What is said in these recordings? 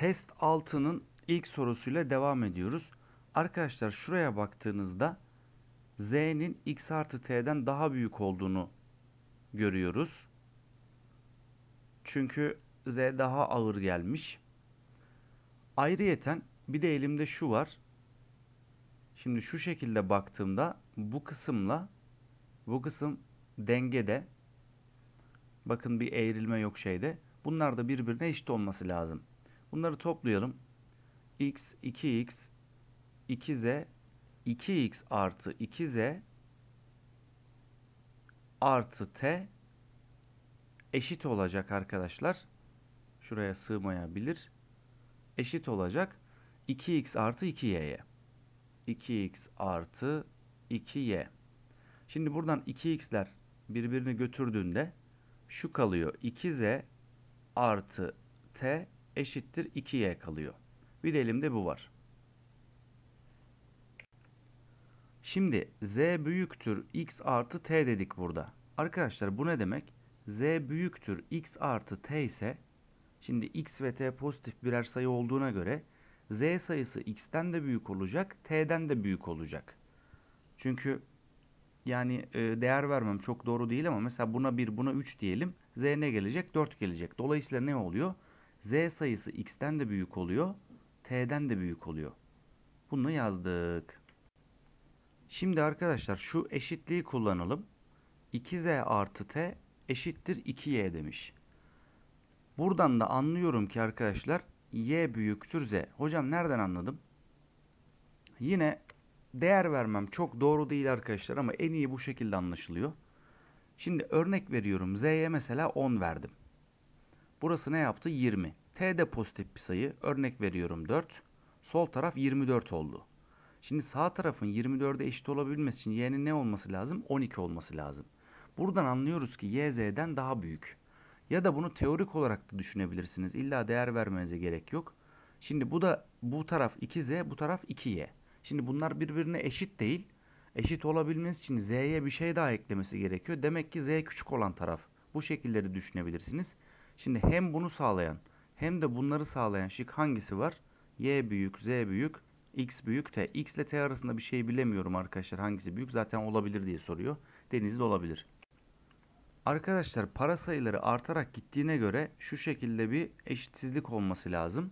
Test 6'nın ilk sorusuyla devam ediyoruz. Arkadaşlar şuraya baktığınızda z'nin x artı t'den daha büyük olduğunu görüyoruz. Çünkü z daha ağır gelmiş. Ayrıyeten bir de elimde şu var. Şimdi şu şekilde baktığımda bu kısımla bu kısım dengede. Bakın bir eğrilme yok şeyde. Bunlar da birbirine eşit olması lazım. Bunları toplayalım. x 2x 2z 2x artı 2z artı t eşit olacak arkadaşlar. Şuraya sığmayabilir. Eşit olacak 2x artı 2y'ye. 2x artı 2y. Şimdi buradan 2x'ler birbirini götürdüğünde şu kalıyor. 2z artı t eşittir 2y kalıyor. Bir elimde bu var. Şimdi z büyüktür x artı t dedik burada. Arkadaşlar bu ne demek? z büyüktür x artı t ise şimdi x ve t pozitif birer sayı olduğuna göre z sayısı x'ten de büyük olacak t'den de büyük olacak. Çünkü yani e, değer vermem çok doğru değil ama mesela buna 1 buna 3 diyelim. Z ne gelecek? 4 gelecek. Dolayısıyla ne oluyor? z sayısı x'ten de büyük oluyor, t'den de büyük oluyor. Bunu yazdık. Şimdi arkadaşlar şu eşitliği kullanalım. 2z artı t eşittir 2y demiş. Buradan da anlıyorum ki arkadaşlar y büyüktür z. Hocam nereden anladım? Yine değer vermem çok doğru değil arkadaşlar ama en iyi bu şekilde anlaşılıyor. Şimdi örnek veriyorum. Z'ye mesela 10 verdim. Burası ne yaptı? 20. T de pozitif bir sayı. Örnek veriyorum 4. Sol taraf 24 oldu. Şimdi sağ tarafın 24'e eşit olabilmesi için y'nin ne olması lazım? 12 olması lazım. Buradan anlıyoruz ki y z'den daha büyük. Ya da bunu teorik olarak da düşünebilirsiniz. İlla değer vermenize gerek yok. Şimdi bu da bu taraf 2z, bu taraf 2y. Şimdi bunlar birbirine eşit değil. Eşit olabilmesi için z'ye bir şey daha eklemesi gerekiyor. Demek ki z küçük olan taraf. Bu şekilleri düşünebilirsiniz. Şimdi hem bunu sağlayan hem de bunları sağlayan şık hangisi var? Y büyük, Z büyük, X büyük, T. X ile T arasında bir şey bilemiyorum arkadaşlar. Hangisi büyük? Zaten olabilir diye soruyor. Deniz de olabilir. Arkadaşlar para sayıları artarak gittiğine göre şu şekilde bir eşitsizlik olması lazım.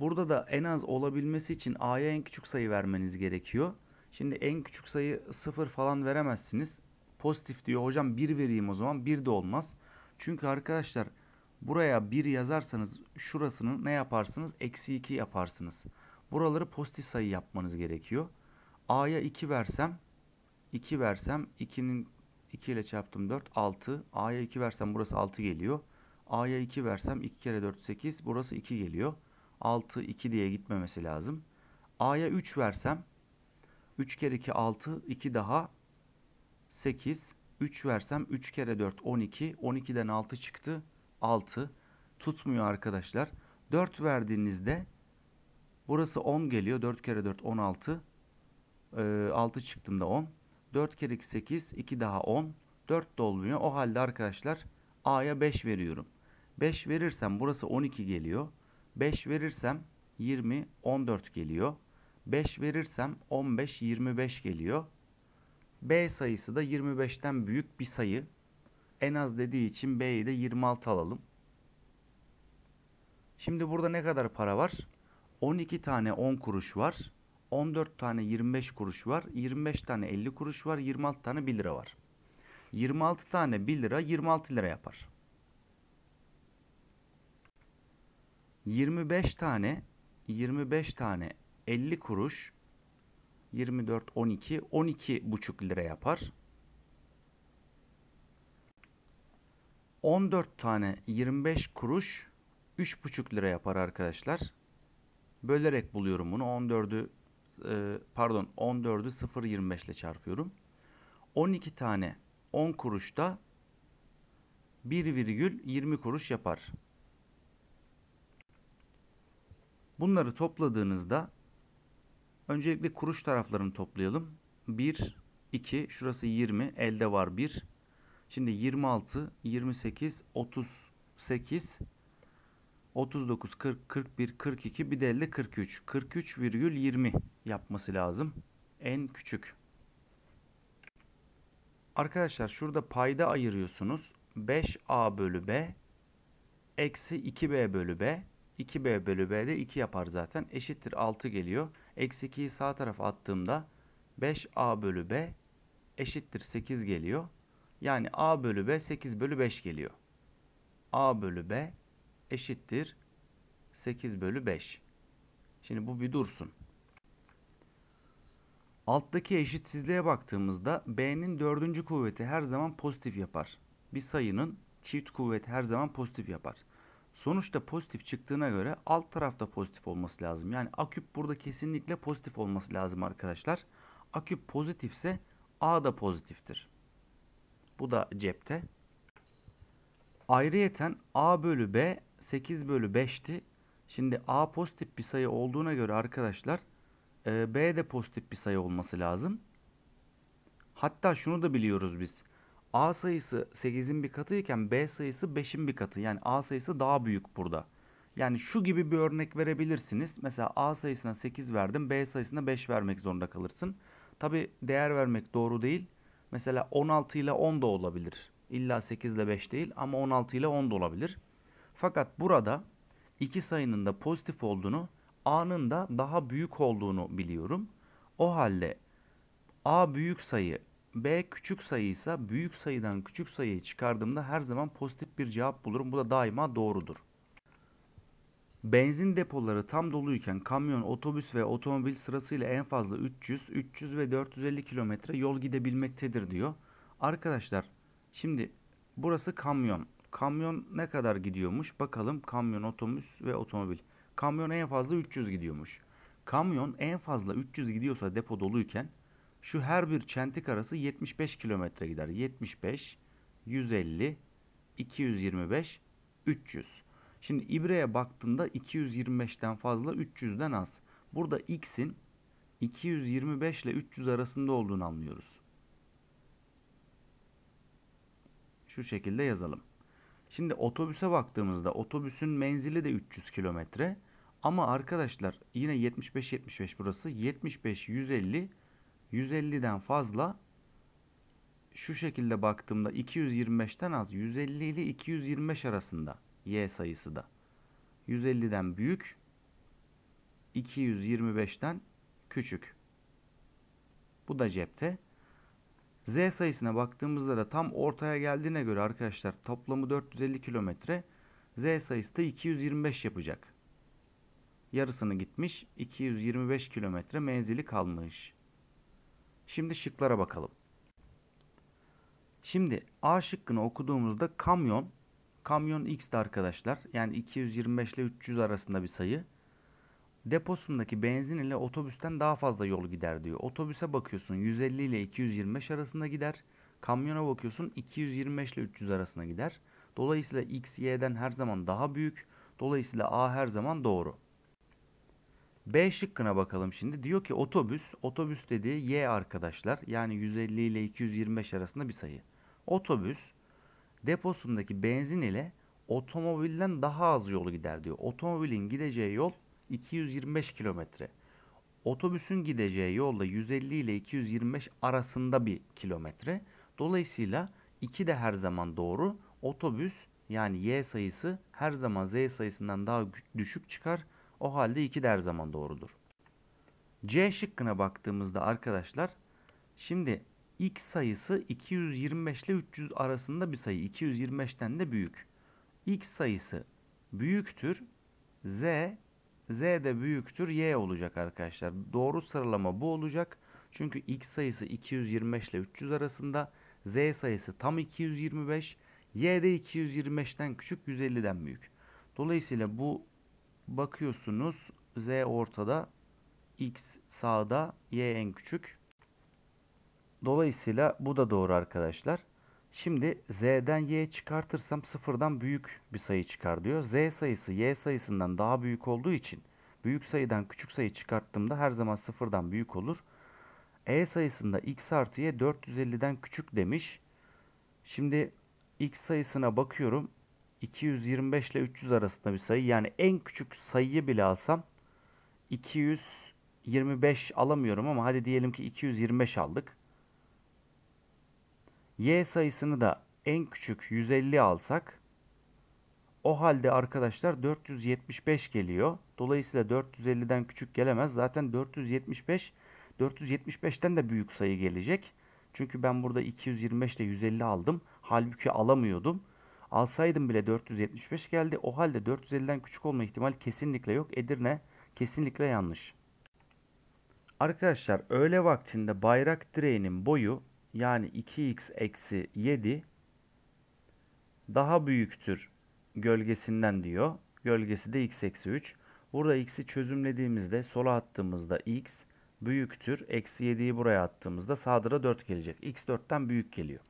Burada da en az olabilmesi için A'ya en küçük sayı vermeniz gerekiyor. Şimdi en küçük sayı 0 falan veremezsiniz. Pozitif diyor hocam 1 vereyim o zaman 1 de olmaz. Çünkü arkadaşlar buraya 1 yazarsanız şurasını ne yaparsınız? Eksi 2 yaparsınız. Buraları pozitif sayı yapmanız gerekiyor. A'ya 2 versem 2 versem 2'nin 2 ile çarptım 4 6. A'ya 2 versem burası 6 geliyor. A'ya 2 versem 2 kere 4 8 burası 2 geliyor. 6 2 diye gitmemesi lazım. A'ya 3 versem 3 kere 2 6 2 daha 8 3 versem 3 kere 4 12. 12'den 6 çıktı. 6. Tutmuyor arkadaşlar. 4 verdiğinizde burası 10 geliyor. 4 kere 4 16. Ee, 6 çıktığında 10. 4 kere 2 8. 2 daha 10. 4 dolmuyor. O halde arkadaşlar A'ya 5 veriyorum. 5 verirsem burası 12 geliyor. 5 verirsem 20 14 geliyor. 5 verirsem 15 25 geliyor. B sayısı da 25'ten büyük bir sayı. En az dediği için B'yi de 26 alalım. Şimdi burada ne kadar para var? 12 tane 10 kuruş var. 14 tane 25 kuruş var. 25 tane 50 kuruş var. 26 tane 1 lira var. 26 tane 1 lira 26 lira yapar. 25 tane 25 tane 50 kuruş 24, 12, 12 buçuk lira yapar. 14 tane 25 kuruş 3 buçuk lira yapar arkadaşlar. Bölerek buluyorum bunu. 14'ü e, pardon 14'ü 0.25 ile çarpıyorum. 12 tane 10 kuruş kuruşta 1,20 kuruş yapar. Bunları topladığınızda Öncelikle kuruş taraflarını toplayalım. 1, 2, şurası 20, elde var 1. Şimdi 26, 28, 38, 39, 40, 41, 42, bir de 50, 43. 43,20 yapması lazım. En küçük. Arkadaşlar şurada payda ayırıyorsunuz. 5A bölü B eksi 2B bölü B. 2B bölü B de 2 yapar zaten. Eşittir 6 geliyor. Eksi 2'yi sağ tarafa attığımda 5a bölü b eşittir 8 geliyor. Yani a bölü b 8 bölü 5 geliyor. a bölü b eşittir 8 bölü 5. Şimdi bu bir dursun. Alttaki eşitsizliğe baktığımızda b'nin dördüncü kuvveti her zaman pozitif yapar. Bir sayının çift kuvveti her zaman pozitif yapar. Sonuçta pozitif çıktığına göre alt tarafta pozitif olması lazım. Yani aküp burada kesinlikle pozitif olması lazım arkadaşlar. Aküp pozitifse A da pozitiftir. Bu da cepte. Ayrıyeten A bölü B 8 bölü 5'ti. Şimdi A pozitif bir sayı olduğuna göre arkadaşlar e, B de pozitif bir sayı olması lazım. Hatta şunu da biliyoruz biz. A sayısı 8'in bir katı iken B sayısı 5'in bir katı. Yani A sayısı daha büyük burada. Yani şu gibi bir örnek verebilirsiniz. Mesela A sayısına 8 verdim, B sayısına 5 vermek zorunda kalırsın. Tabi değer vermek doğru değil. Mesela 16 ile 10 da olabilir. İlla 8 ile 5 değil ama 16 ile 10 da olabilir. Fakat burada iki sayının da pozitif olduğunu, A'nın da daha büyük olduğunu biliyorum. O halde A büyük sayı B küçük sayıysa büyük sayıdan küçük sayıyı çıkardığımda her zaman pozitif bir cevap bulurum. Bu da daima doğrudur. Benzin depoları tam doluyken kamyon, otobüs ve otomobil sırasıyla en fazla 300, 300 ve 450 kilometre yol gidebilmektedir diyor. Arkadaşlar şimdi burası kamyon. Kamyon ne kadar gidiyormuş? Bakalım kamyon, otobüs ve otomobil. Kamyon en fazla 300 gidiyormuş. Kamyon en fazla 300 gidiyorsa depo doluyken şu her bir çentik arası 75 kilometre gider. 75, 150, 225, 300. Şimdi ibreye baktığında 225'ten fazla 300'den az. Burada x'in 225 ile 300 arasında olduğunu anlıyoruz. Şu şekilde yazalım. Şimdi otobüse baktığımızda otobüsün menzili de 300 kilometre. Ama arkadaşlar yine 75-75 burası. 75-150 150'den fazla şu şekilde baktığımda 225'ten az 150 ile 225 arasında y sayısı da 150'den büyük 225'ten küçük. Bu da cepte. Z sayısına baktığımızda da tam ortaya geldiğine göre arkadaşlar toplamı 450 kilometre. Z sayısı da 225 yapacak. Yarısını gitmiş 225 kilometre menzili kalmış. Şimdi şıklara bakalım. Şimdi A şıkkını okuduğumuzda kamyon, kamyon X'ti arkadaşlar. Yani 225 ile 300 arasında bir sayı. Deposundaki benzin ile otobüsten daha fazla yol gider diyor. Otobüse bakıyorsun 150 ile 225 arasında gider. Kamyona bakıyorsun 225 ile 300 arasında gider. Dolayısıyla X, Y'den her zaman daha büyük. Dolayısıyla A her zaman doğru. B şıkkına bakalım şimdi. Diyor ki otobüs, otobüs dediği Y arkadaşlar. Yani 150 ile 225 arasında bir sayı. Otobüs deposundaki benzin ile otomobilden daha az yolu gider diyor. Otomobilin gideceği yol 225 kilometre. Otobüsün gideceği yolda 150 ile 225 arasında bir kilometre. Dolayısıyla 2 de her zaman doğru. Otobüs yani Y sayısı her zaman Z sayısından daha düşük çıkar. O halde 2 de her zaman doğrudur. C şıkkına baktığımızda arkadaşlar şimdi x sayısı 225 ile 300 arasında bir sayı. 225'ten de büyük. x sayısı büyüktür. z z de büyüktür y olacak arkadaşlar. Doğru sıralama bu olacak. Çünkü x sayısı 225 ile 300 arasında. z sayısı tam 225. y de 225'ten küçük 150'den büyük. Dolayısıyla bu Bakıyorsunuz z ortada, x sağda, y en küçük. Dolayısıyla bu da doğru arkadaşlar. Şimdi z'den y çıkartırsam sıfırdan büyük bir sayı çıkar diyor. z sayısı y sayısından daha büyük olduğu için büyük sayıdan küçük sayı çıkarttığımda her zaman sıfırdan büyük olur. E sayısında x artı y 450'den küçük demiş. Şimdi x sayısına bakıyorum. 225 ile 300 arasında bir sayı. Yani en küçük sayıyı bile alsam 225 alamıyorum ama hadi diyelim ki 225 aldık. Y sayısını da en küçük 150 alsak o halde arkadaşlar 475 geliyor. Dolayısıyla 450'den küçük gelemez. Zaten 475 475'ten de büyük sayı gelecek. Çünkü ben burada 225 ile 150 aldım. Halbuki alamıyordum. Alsaydım bile 475 geldi. O halde 450'den küçük olma ihtimali kesinlikle yok. Edirne kesinlikle yanlış. Arkadaşlar öğle vaktinde bayrak direğinin boyu yani 2x eksi 7 daha büyüktür gölgesinden diyor. Gölgesi de x eksi 3. Burada x'i çözümlediğimizde sola attığımızda x büyüktür. Eksi 7'yi buraya attığımızda sağdıra 4 gelecek. x 4'ten büyük geliyor.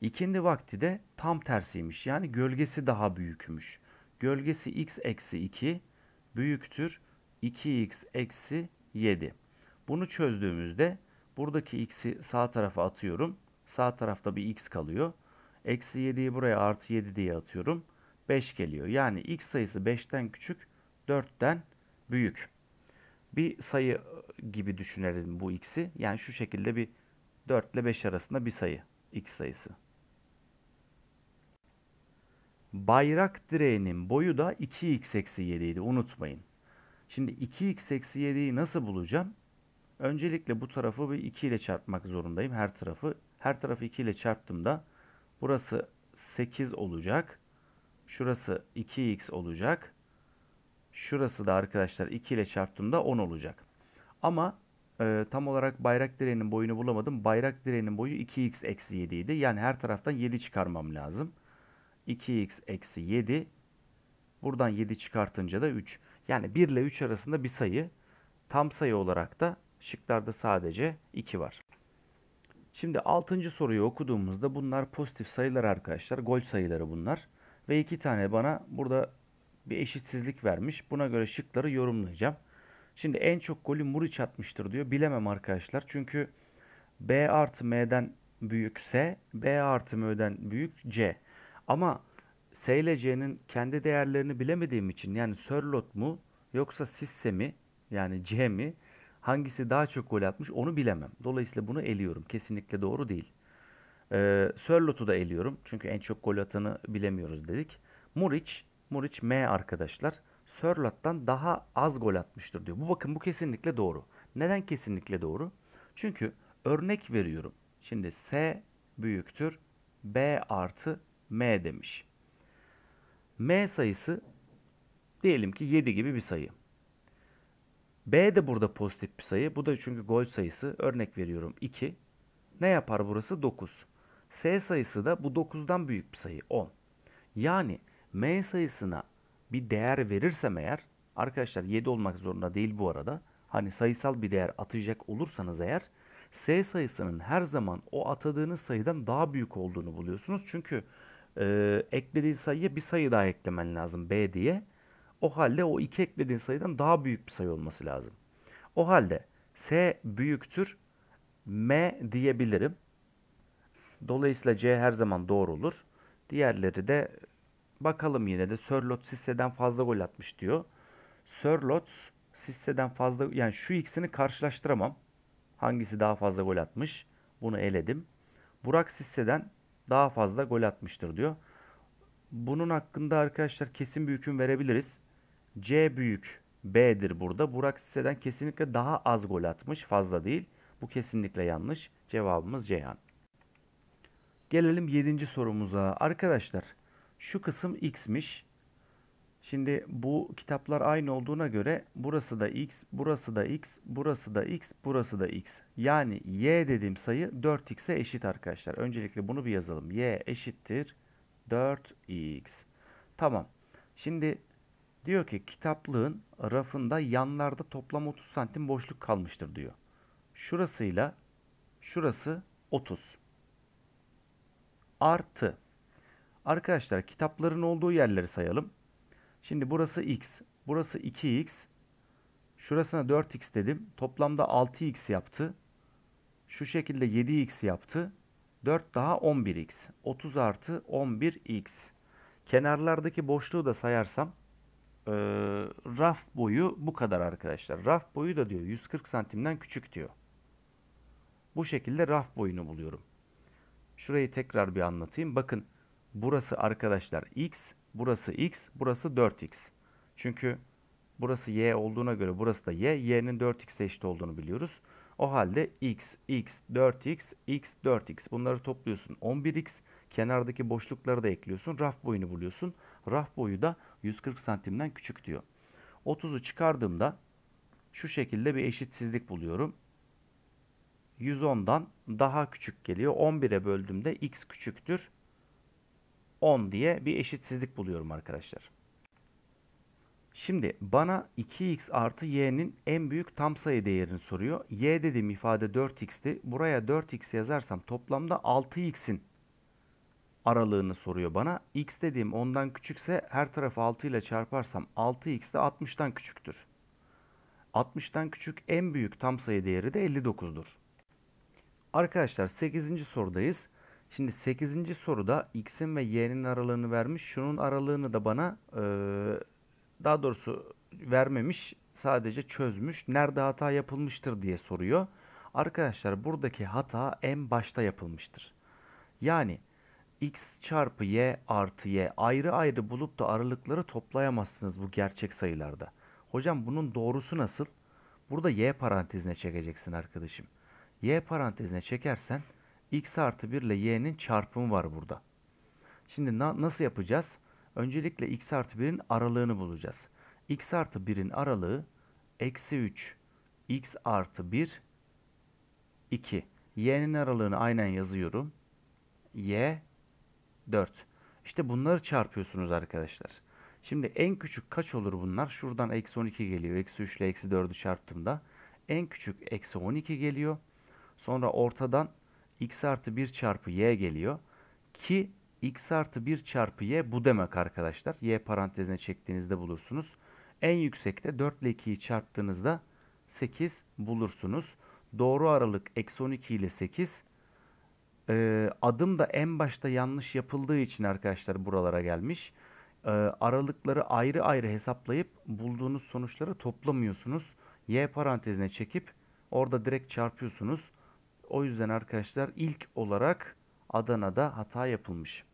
İkindi vakti de tam tersiymiş. Yani gölgesi daha büyükmüş. Gölgesi x eksi 2 büyüktür 2x eksi 7. Bunu çözdüğümüzde buradaki x'i sağ tarafa atıyorum. Sağ tarafta bir x kalıyor. Eksi 7'yi buraya artı 7 diye atıyorum. 5 geliyor. Yani x sayısı 5'ten küçük 4'ten büyük. Bir sayı gibi düşüneriz bu x'i. Yani şu şekilde bir 4 ile 5 arasında bir sayı x sayısı. Bayrak direğinin boyu da 2x eksi 7 idi unutmayın. Şimdi 2x eksi 7'yi nasıl bulacağım? Öncelikle bu tarafı bir 2 ile çarpmak zorundayım her tarafı. Her tarafı 2 ile çarptığımda burası 8 olacak. Şurası 2x olacak. Şurası da arkadaşlar 2 ile çarptığımda 10 olacak. Ama e, tam olarak bayrak direğinin boyunu bulamadım. Bayrak direğinin boyu 2x eksi 7 idi. Yani her taraftan 7 çıkarmam lazım. 2x eksi 7. Buradan 7 çıkartınca da 3. Yani 1 ile 3 arasında bir sayı. Tam sayı olarak da şıklarda sadece 2 var. Şimdi 6. soruyu okuduğumuzda bunlar pozitif sayılar arkadaşlar. Gol sayıları bunlar. Ve 2 tane bana burada bir eşitsizlik vermiş. Buna göre şıkları yorumlayacağım. Şimdi en çok golü Muriç atmıştır diyor. Bilemem arkadaşlar. Çünkü B artı M'den büyükse B artı M'den büyük C. Ama S kendi değerlerini bilemediğim için yani Sörlot mu yoksa Sisse mi yani C mi hangisi daha çok gol atmış onu bilemem. Dolayısıyla bunu eliyorum. Kesinlikle doğru değil. Ee, Sörlot'u da eliyorum. Çünkü en çok gol atanı bilemiyoruz dedik. Muriç, Muriç M arkadaşlar. Sörlot'tan daha az gol atmıştır diyor. Bu bakın bu kesinlikle doğru. Neden kesinlikle doğru? Çünkü örnek veriyorum. Şimdi S büyüktür B artı M demiş. M sayısı diyelim ki 7 gibi bir sayı. B de burada pozitif bir sayı. Bu da çünkü gol sayısı. Örnek veriyorum 2. Ne yapar burası? 9. S sayısı da bu 9'dan büyük bir sayı 10. Yani M sayısına bir değer verirsem eğer arkadaşlar 7 olmak zorunda değil bu arada. Hani sayısal bir değer atacak olursanız eğer S sayısının her zaman o atadığınız sayıdan daha büyük olduğunu buluyorsunuz. Çünkü e, ee, eklediği sayıya bir sayı daha eklemen lazım B diye. O halde o iki eklediğin sayıdan daha büyük bir sayı olması lazım. O halde S büyüktür M diyebilirim. Dolayısıyla C her zaman doğru olur. Diğerleri de bakalım yine de Sörlot Sisse'den fazla gol atmış diyor. Sörlot Sisse'den fazla yani şu ikisini karşılaştıramam. Hangisi daha fazla gol atmış? Bunu eledim. Burak Sisse'den daha fazla gol atmıştır diyor. Bunun hakkında arkadaşlar kesin bir hüküm verebiliriz. C büyük B'dir burada. Burak Sisse'den kesinlikle daha az gol atmış. Fazla değil. Bu kesinlikle yanlış. Cevabımız Ceyhan. Gelelim 7. sorumuza. Arkadaşlar şu kısım X'miş. Şimdi bu kitaplar aynı olduğuna göre burası da x, burası da x, burası da x, burası da x. Yani y dediğim sayı 4x'e eşit arkadaşlar. Öncelikle bunu bir yazalım. y eşittir 4x. Tamam. Şimdi diyor ki kitaplığın rafında yanlarda toplam 30 santim boşluk kalmıştır diyor. Şurasıyla şurası 30. Artı. Arkadaşlar kitapların olduğu yerleri sayalım. Şimdi burası x, burası 2x. Şurasına 4x dedim. Toplamda 6x yaptı. Şu şekilde 7x yaptı. 4 daha 11x. 30 artı 11x. Kenarlardaki boşluğu da sayarsam e, raf boyu bu kadar arkadaşlar. Raf boyu da diyor 140 santimden küçük diyor. Bu şekilde raf boyunu buluyorum. Şurayı tekrar bir anlatayım. Bakın burası arkadaşlar x, Burası x, burası 4x. Çünkü burası y olduğuna göre burası da y. y'nin 4x'e eşit olduğunu biliyoruz. O halde x, x, 4x, x, 4x bunları topluyorsun. 11x kenardaki boşlukları da ekliyorsun. Raf boyunu buluyorsun. Raf boyu da 140 santimden küçük diyor. 30'u çıkardığımda şu şekilde bir eşitsizlik buluyorum. 110'dan daha küçük geliyor. 11'e böldüğümde x küçüktür. 10 diye bir eşitsizlik buluyorum arkadaşlar. Şimdi bana 2x artı y'nin en büyük tam sayı değerini soruyor. y dediğim ifade 4x'ti. Buraya 4x yazarsam toplamda 6x'in aralığını soruyor bana. x dediğim 10'dan küçükse her tarafı 6 ile çarparsam 6x de 60'tan küçüktür. 60'tan küçük en büyük tam sayı değeri de 59'dur. Arkadaşlar 8. sorudayız. Şimdi 8. soruda x'in ve y'nin aralığını vermiş. Şunun aralığını da bana e, daha doğrusu vermemiş. Sadece çözmüş. Nerede hata yapılmıştır diye soruyor. Arkadaşlar buradaki hata en başta yapılmıştır. Yani x çarpı y artı y ayrı ayrı bulup da aralıkları toplayamazsınız bu gerçek sayılarda. Hocam bunun doğrusu nasıl? Burada y parantezine çekeceksin arkadaşım. y parantezine çekersen x artı 1 ile y'nin çarpımı var burada. Şimdi na nasıl yapacağız? Öncelikle x artı 1'in aralığını bulacağız. x artı 1'in aralığı eksi 3 x artı 1 2. y'nin aralığını aynen yazıyorum. y 4. İşte bunları çarpıyorsunuz arkadaşlar. Şimdi en küçük kaç olur bunlar? Şuradan eksi 12 geliyor. Eksi 3 ile eksi 4'ü çarptığımda en küçük eksi 12 geliyor. Sonra ortadan x artı 1 çarpı y geliyor. Ki x artı 1 çarpı y bu demek arkadaşlar. y parantezine çektiğinizde bulursunuz. En yüksekte 4 ile 2'yi çarptığınızda 8 bulursunuz. Doğru aralık eksi 12 ile 8. Ee, adım da en başta yanlış yapıldığı için arkadaşlar buralara gelmiş. Ee, aralıkları ayrı ayrı hesaplayıp bulduğunuz sonuçları toplamıyorsunuz. Y parantezine çekip orada direkt çarpıyorsunuz. O yüzden arkadaşlar ilk olarak Adana'da hata yapılmış.